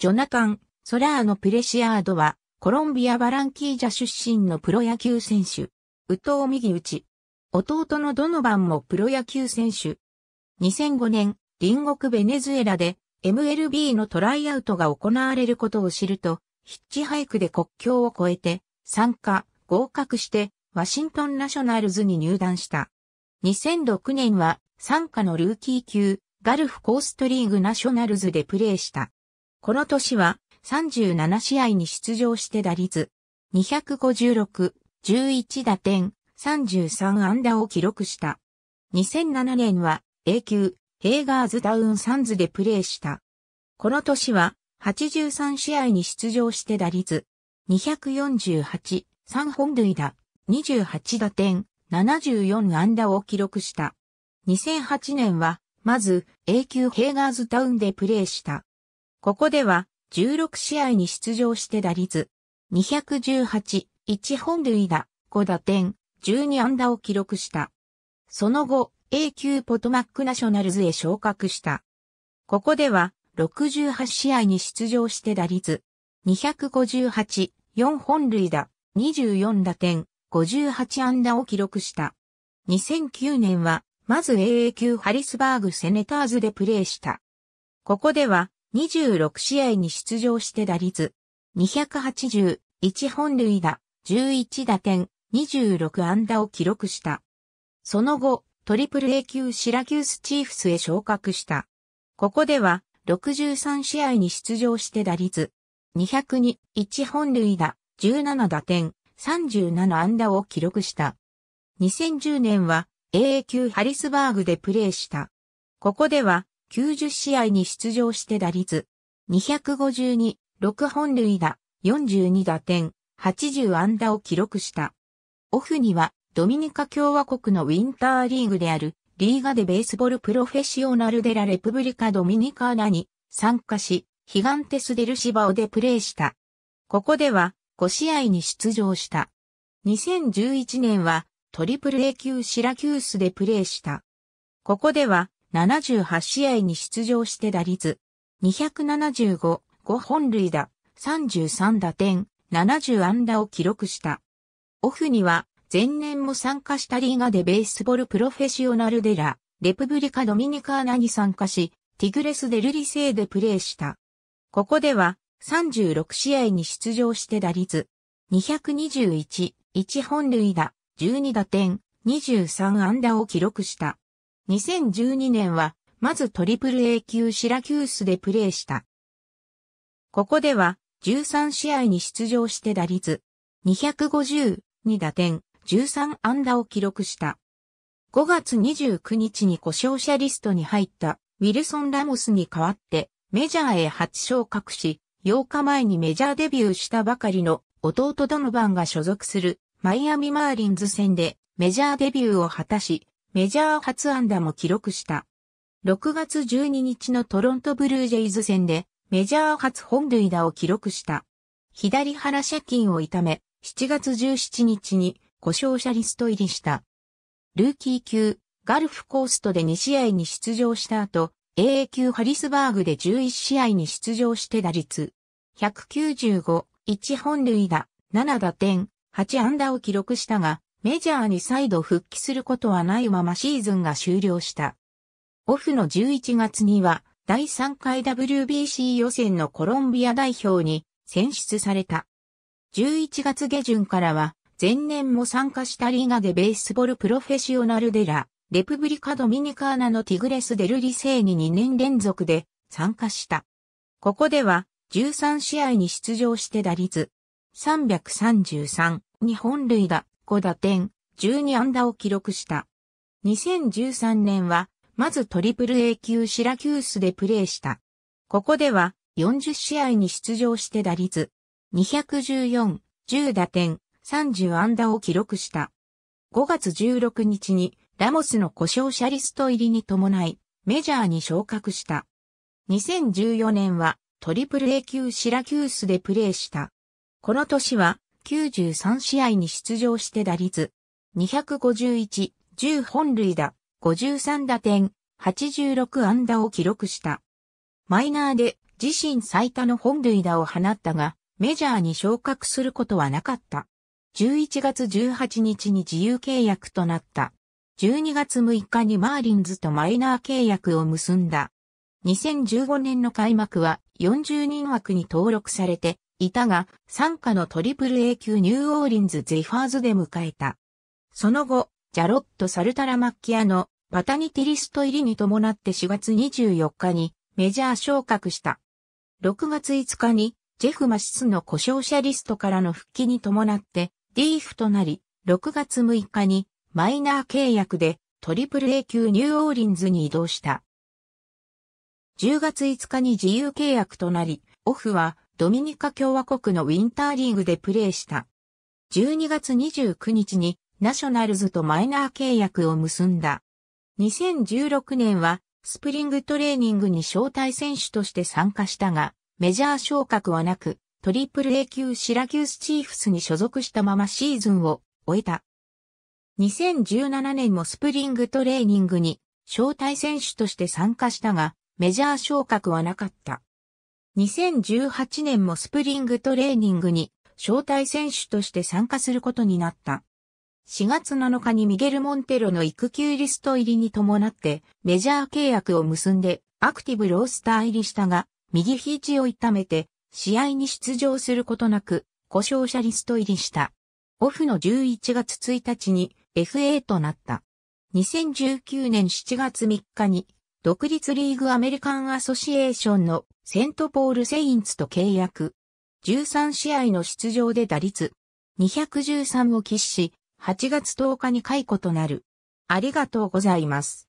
ジョナカン・ソラーノ・プレシアードは、コロンビア・バランキージャ出身のプロ野球選手。右投右打ち。弟のドノバンもプロ野球選手。2005年、隣国ベネズエラで MLB のトライアウトが行われることを知ると、ヒッチハイクで国境を越えて、参加、合格して、ワシントンナショナルズに入団した。2006年は、参加のルーキー級、ガルフコーストリーグナショナルズでプレーした。この年は37試合に出場して打率256、11打点、33安打を記録した。2007年は A 級ヘイガーズダウンサンズでプレーした。この年は83試合に出場して打率248、3本塁打、28打点、74安打を記録した。2008年は、まず、A 級ヘイガーズタウンでプレーした。ここでは16試合に出場して打率218、1本塁打、5打点、12安打を記録した。その後、A 級ポトマックナショナルズへ昇格した。ここでは68試合に出場して打率258、4本塁打、24打点、58安打を記録した。2009年は、まず AA 級ハリスバーグセネターズでプレーした。ここでは、26試合に出場して打率、2 8 1本塁打、11打点、26安打を記録した。その後、トリプル A 級シラキュースチーフスへ昇格した。ここでは、63試合に出場して打率、202、1本塁打、17打点、37安打を記録した。2010年は AA 級ハリスバーグでプレーした。ここでは90試合に出場して打率、252、6本塁打、42打点、80安打を記録した。オフには、ドミニカ共和国のウィンターリーグである、リーガでベースボールプロフェッショナルデラレプブリカドミニカーナに参加し、ヒガンテスデルシバオでプレーした。ここでは5試合に出場した。2011年はトリプル A 級シラキュースでプレーした。ここでは78試合に出場して打率、275、5本塁打、33打点、70安打を記録した。オフには、前年も参加したリーガでベースボールプロフェッショナルデラ、レプブリカドミニカーナに参加し、ティグレスデルリセーでプレーした。ここでは、36試合に出場して打率、221、1本塁打、12打点、23安打を記録した。2012年は、まずトリプル A 級シラキュースでプレーした。ここでは、13試合に出場して打率、250、2打点、13安打を記録した。5月29日に故障者リストに入ったウィルソン・ラモスに代わってメジャーへ初昇格し、8日前にメジャーデビューしたばかりの弟ドノバンが所属するマイアミ・マーリンズ戦でメジャーデビューを果たし、メジャー初安打も記録した。6月12日のトロントブルージェイズ戦でメジャー初本塁打を記録した。左腹借金を痛め、7月17日に故障者リスト入りした。ルーキー級、ガルフコーストで2試合に出場した後、AA 級ハリスバーグで11試合に出場して打率。195、1本塁打、7打点、8安打を記録したが、メジャーに再度復帰することはないままシーズンが終了した。オフの11月には、第3回 WBC 予選のコロンビア代表に選出された。11月下旬からは、前年も参加したリーガでベースボールプロフェッショナルデラ、レプブリカドミニカーナのティグレス・デルリセーに2年連続で参加した。ここでは13試合に出場して打率333、日本塁打5打点、12安打を記録した。2013年は、まずトリプル A 級シラキュースでプレーした。ここでは、40試合に出場して打率、214、10打点、30安打を記録した。5月16日に、ラモスの故障者リスト入りに伴い、メジャーに昇格した。2014年は、トリプル A 級シラキュースでプレーした。この年は、93試合に出場して打率251、10本塁打、53打点、86安打を記録した。マイナーで自身最多の本塁打を放ったが、メジャーに昇格することはなかった。11月18日に自由契約となった。12月6日にマーリンズとマイナー契約を結んだ。2015年の開幕は40人枠に登録されて、いたが、参加のトリプル A 級ニューオーリンズ・ゼファーズで迎えた。その後、ジャロット・サルタラ・マッキアのパタニティリスト入りに伴って4月24日にメジャー昇格した。6月5日にジェフ・マシスの故障者リストからの復帰に伴ってディーフとなり、6月6日にマイナー契約でトリプル A 級ニューオーリンズに移動した。10月5日に自由契約となり、オフはドミニカ共和国のウィンターリーグでプレーした。12月29日にナショナルズとマイナー契約を結んだ。2016年はスプリングトレーニングに招待選手として参加したが、メジャー昇格はなく、トリプル A 級シラキュースチーフスに所属したままシーズンを終えた。2017年もスプリングトレーニングに招待選手として参加したが、メジャー昇格はなかった。2018年もスプリングトレーニングに招待選手として参加することになった。4月7日にミゲル・モンテロの育休リスト入りに伴ってメジャー契約を結んでアクティブロースター入りしたが、右肘を痛めて試合に出場することなく故障者リスト入りした。オフの11月1日に FA となった。2019年7月3日に独立リーグアメリカンアソシエーションのセントポールセインツと契約。13試合の出場で打率213を喫し、8月10日に解雇となる。ありがとうございます。